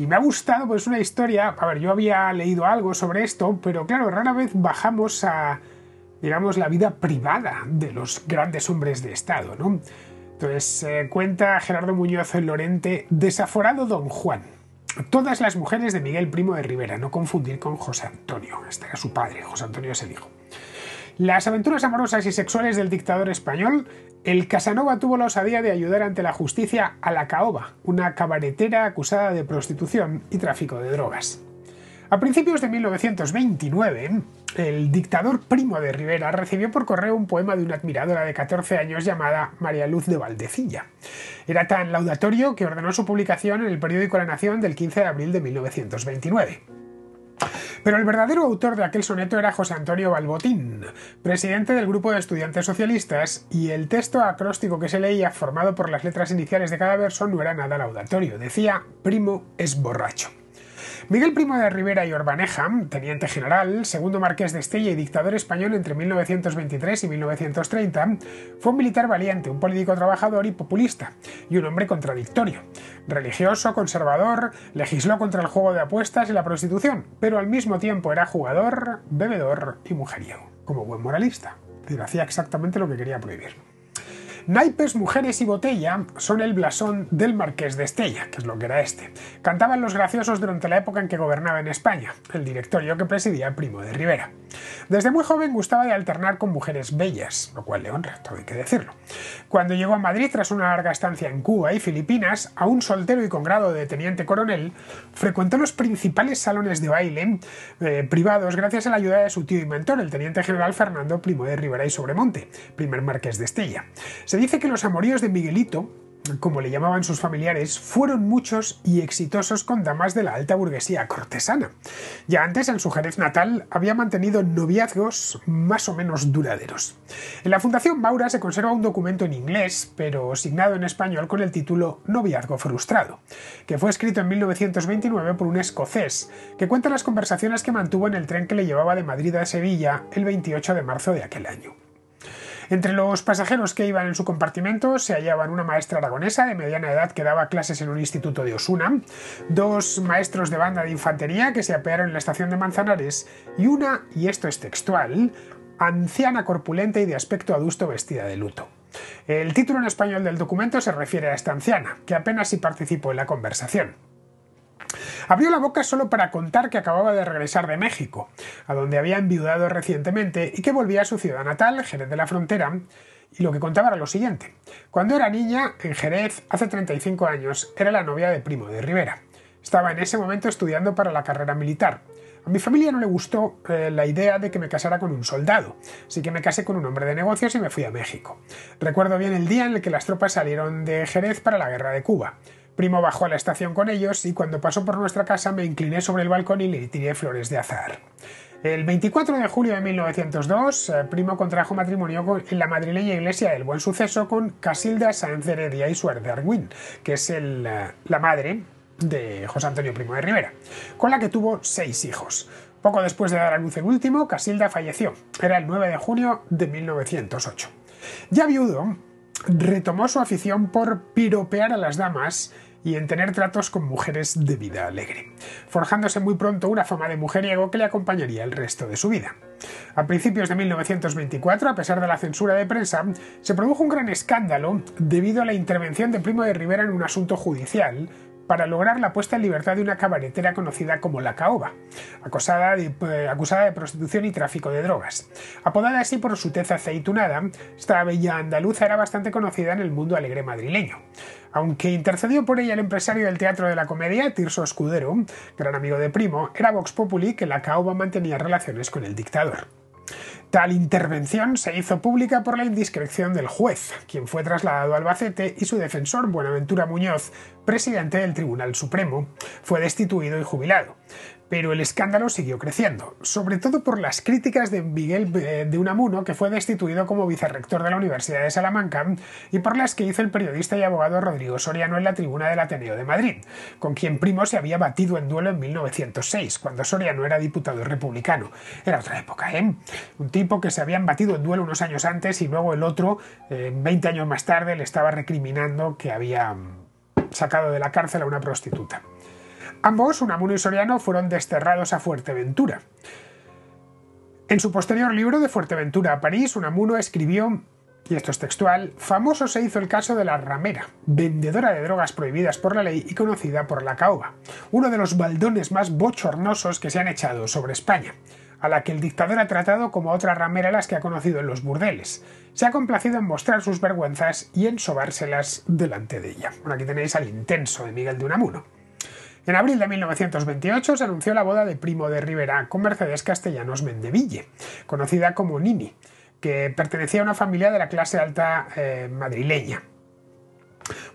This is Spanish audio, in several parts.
Y me ha gustado, pues una historia, a ver, yo había leído algo sobre esto, pero claro, rara vez bajamos a, digamos, la vida privada de los grandes hombres de Estado, ¿no? Entonces eh, cuenta Gerardo Muñoz en Lorente, desaforado don Juan. Todas las mujeres de Miguel Primo de Rivera, no confundir con José Antonio, este era su padre, José Antonio se dijo, las aventuras amorosas y sexuales del dictador español, el Casanova tuvo la osadía de ayudar ante la justicia a la caoba, una cabaretera acusada de prostitución y tráfico de drogas. A principios de 1929, el dictador primo de Rivera recibió por correo un poema de una admiradora de 14 años llamada María Luz de Valdecilla. Era tan laudatorio que ordenó su publicación en el periódico La Nación del 15 de abril de 1929. Pero el verdadero autor de aquel soneto era José Antonio Balbotín, presidente del grupo de estudiantes socialistas, y el texto acróstico que se leía, formado por las letras iniciales de cada verso, no era nada laudatorio. Decía, primo es borracho. Miguel Primo de Rivera y Orbanejam, teniente general, segundo marqués de Estella y dictador español entre 1923 y 1930, fue un militar valiente, un político trabajador y populista, y un hombre contradictorio. Religioso, conservador, legisló contra el juego de apuestas y la prostitución, pero al mismo tiempo era jugador, bebedor y mujeriego, como buen moralista. Pero hacía exactamente lo que quería prohibir. Naipes, mujeres y botella son el blasón del marqués de Estella, que es lo que era este. Cantaban los graciosos durante la época en que gobernaba en España, el directorio que presidía Primo de Rivera. Desde muy joven gustaba de alternar con mujeres bellas, lo cual le honra, todo hay que decirlo. Cuando llegó a Madrid tras una larga estancia en Cuba y Filipinas, aún soltero y con grado de teniente coronel, frecuentó los principales salones de baile eh, privados gracias a la ayuda de su tío y mentor, el teniente general Fernando Primo de Rivera y Sobremonte, primer marqués de Estella. Se dice que los amoríos de Miguelito, como le llamaban sus familiares, fueron muchos y exitosos con damas de la alta burguesía cortesana. Ya antes, en su Jerez natal, había mantenido noviazgos más o menos duraderos. En la Fundación Maura se conserva un documento en inglés, pero signado en español con el título Noviazgo Frustrado, que fue escrito en 1929 por un escocés, que cuenta las conversaciones que mantuvo en el tren que le llevaba de Madrid a Sevilla el 28 de marzo de aquel año. Entre los pasajeros que iban en su compartimento se hallaban una maestra aragonesa de mediana edad que daba clases en un instituto de Osuna, dos maestros de banda de infantería que se apearon en la estación de Manzanares y una, y esto es textual, anciana corpulenta y de aspecto adusto vestida de luto. El título en español del documento se refiere a esta anciana, que apenas si participó en la conversación. Abrió la boca solo para contar que acababa de regresar de México, a donde había enviudado recientemente y que volvía a su ciudad natal, Jerez de la Frontera, y lo que contaba era lo siguiente. Cuando era niña, en Jerez, hace 35 años, era la novia de Primo de Rivera. Estaba en ese momento estudiando para la carrera militar. A mi familia no le gustó eh, la idea de que me casara con un soldado, así que me casé con un hombre de negocios y me fui a México. Recuerdo bien el día en el que las tropas salieron de Jerez para la guerra de Cuba. Primo bajó a la estación con ellos y cuando pasó por nuestra casa me incliné sobre el balcón y le tiré flores de azar. El 24 de julio de 1902, eh, Primo contrajo matrimonio en la madrileña iglesia del Buen Suceso con Casilda Sánchez Heredia y de que es eh, la madre de José Antonio Primo de Rivera, con la que tuvo seis hijos. Poco después de dar a luz el último, Casilda falleció. Era el 9 de junio de 1908. Ya viudo, retomó su afición por piropear a las damas y en tener tratos con mujeres de vida alegre, forjándose muy pronto una fama de mujeriego que le acompañaría el resto de su vida. A principios de 1924, a pesar de la censura de prensa, se produjo un gran escándalo debido a la intervención de Primo de Rivera en un asunto judicial para lograr la puesta en libertad de una cabaretera conocida como La Caoba, eh, acusada de, prostitución y tráfico de drogas. Apodada así por su tez aceitunada, esta bella andaluza era bastante conocida en el mundo alegre madrileño aunque intercedió por ella el empresario del teatro de la comedia, Tirso Escudero, gran amigo de Primo, era Vox Populi que la caoba mantenía relaciones con el dictador. Tal intervención se hizo pública por la indiscreción del juez, quien fue trasladado a Albacete y su defensor, Buenaventura Muñoz, presidente del Tribunal Supremo, fue destituido y jubilado. Pero el escándalo siguió creciendo, sobre todo por las críticas de Miguel eh, de Unamuno, que fue destituido como vicerrector de la Universidad de Salamanca, y por las que hizo el periodista y abogado Rodrigo Soriano en la tribuna del Ateneo de Madrid, con quien Primo se había batido en duelo en 1906, cuando Soriano era diputado republicano. Era otra época, ¿eh? Un tipo que se habían batido en duelo unos años antes y luego el otro, 20 eh, años más tarde, le estaba recriminando que había sacado de la cárcel a una prostituta. Ambos, Unamuno y Soriano, fueron desterrados a Fuerteventura. En su posterior libro de Fuerteventura a París, Unamuno escribió, y esto es textual, famoso se hizo el caso de la ramera, vendedora de drogas prohibidas por la ley y conocida por la caoba, uno de los baldones más bochornosos que se han echado sobre España, a la que el dictador ha tratado como a otra ramera las que ha conocido en los burdeles. Se ha complacido en mostrar sus vergüenzas y en sobárselas delante de ella. Bueno, aquí tenéis al intenso de Miguel de Unamuno. En abril de 1928 se anunció la boda de Primo de Rivera con Mercedes Castellanos Mendeville, conocida como Nini, que pertenecía a una familia de la clase alta eh, madrileña.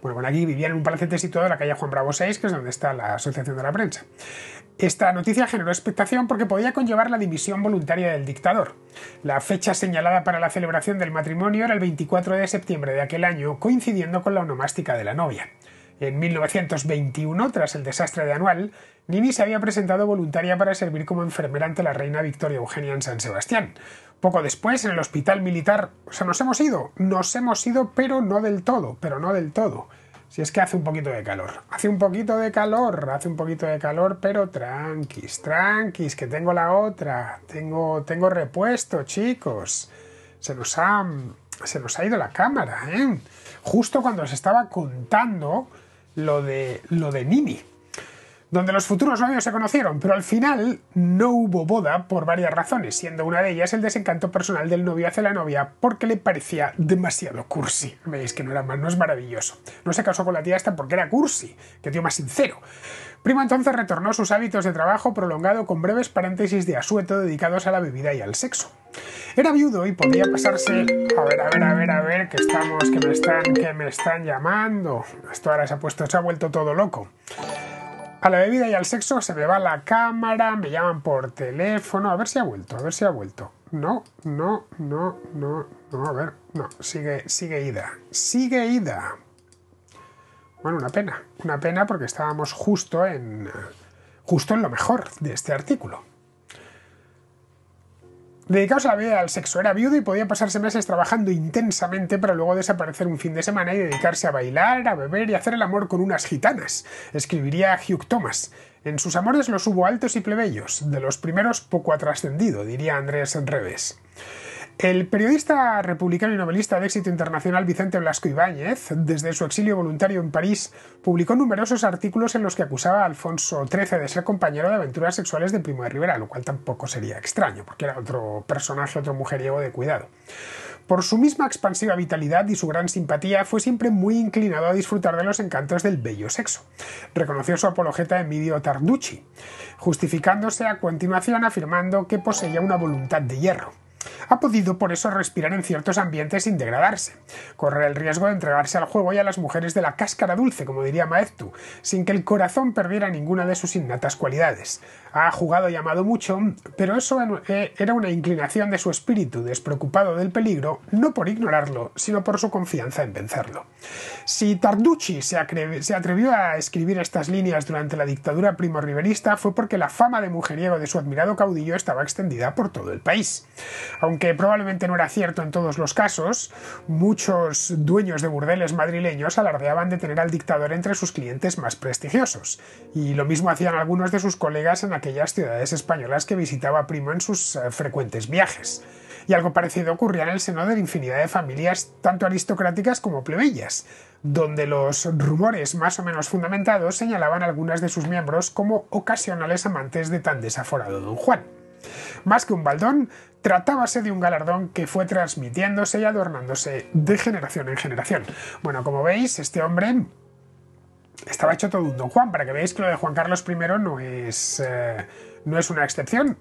Bueno, aquí vivían en un palacete situado en la calle Juan Bravo 6, que es donde está la Asociación de la Prensa. Esta noticia generó expectación porque podía conllevar la dimisión voluntaria del dictador. La fecha señalada para la celebración del matrimonio era el 24 de septiembre de aquel año, coincidiendo con la onomástica de la novia. En 1921, tras el desastre de Anual, Nini se había presentado voluntaria para servir como enfermera ante la reina Victoria Eugenia en San Sebastián. Poco después, en el hospital militar, o sea, nos hemos ido, nos hemos ido, pero no del todo, pero no del todo. Si es que hace un poquito de calor, hace un poquito de calor, hace un poquito de calor, pero tranquis, tranquis, que tengo la otra, tengo, tengo repuesto, chicos. Se nos ha, se nos ha ido la cámara, ¿eh? Justo cuando os estaba contando lo de, lo de Nini donde los futuros novios se conocieron, pero al final no hubo boda por varias razones, siendo una de ellas el desencanto personal del novio hacia la novia porque le parecía demasiado cursi. Veis que no era más, no es maravilloso. No se casó con la tía hasta porque era cursi, que tío más sincero. Primo entonces retornó a sus hábitos de trabajo prolongado con breves paréntesis de asueto dedicados a la bebida y al sexo. Era viudo y podía pasarse... A ver, a ver, a ver, a ver, que estamos, que me están, que me están llamando. Esto ahora se ha puesto, se ha vuelto todo loco. A la bebida y al sexo se me va la cámara, me llaman por teléfono, a ver si ha vuelto, a ver si ha vuelto. No, no, no, no, no, a ver, no, sigue, sigue ida, sigue ida. Bueno, una pena, una pena porque estábamos justo en, justo en lo mejor de este artículo. Dedicados a la vida al sexo. Era viudo y podía pasarse meses trabajando intensamente para luego desaparecer un fin de semana y dedicarse a bailar, a beber y hacer el amor con unas gitanas, escribiría Hugh Thomas. En sus amores los hubo altos y plebeyos, de los primeros poco ha trascendido, diría Andrés en Reves. El periodista republicano y novelista de éxito internacional Vicente Blasco Ibáñez, desde su exilio voluntario en París, publicó numerosos artículos en los que acusaba a Alfonso XIII de ser compañero de aventuras sexuales de Primo de Rivera, lo cual tampoco sería extraño, porque era otro personaje, otro mujeriego de cuidado. Por su misma expansiva vitalidad y su gran simpatía, fue siempre muy inclinado a disfrutar de los encantos del bello sexo. Reconoció su apologeta Emilio Tarducci, justificándose a continuación afirmando que poseía una voluntad de hierro ha podido por eso respirar en ciertos ambientes sin degradarse. Corre el riesgo de entregarse al juego y a las mujeres de la cáscara dulce, como diría Maeztu, sin que el corazón perdiera ninguna de sus innatas cualidades. Ha jugado y amado mucho, pero eso eh, era una inclinación de su espíritu, despreocupado del peligro, no por ignorarlo, sino por su confianza en vencerlo. Si Tarducci se, atrevió a escribir estas líneas durante la dictadura primorriberista fue porque la fama de mujeriego de su admirado caudillo estaba extendida por todo el país. Aunque probablemente no era cierto en todos los casos, muchos dueños de burdeles madrileños alardeaban de tener al dictador entre sus clientes más prestigiosos, y lo mismo hacían algunos de sus colegas en aquellas ciudades españolas que visitaba Primo en sus eh, frecuentes viajes. Y algo parecido ocurría en el seno de infinidad de familias, tanto aristocráticas como plebeyas, donde los rumores más o menos fundamentados señalaban a algunas de sus miembros como ocasionales amantes de tan desaforado don Juan. Más que un baldón, tratábase de un galardón que fue transmitiéndose y adornándose de generación en generación. Bueno, como veis, este hombre estaba hecho todo un don Juan, para que veáis que lo de Juan Carlos I no es, eh, no es una excepción,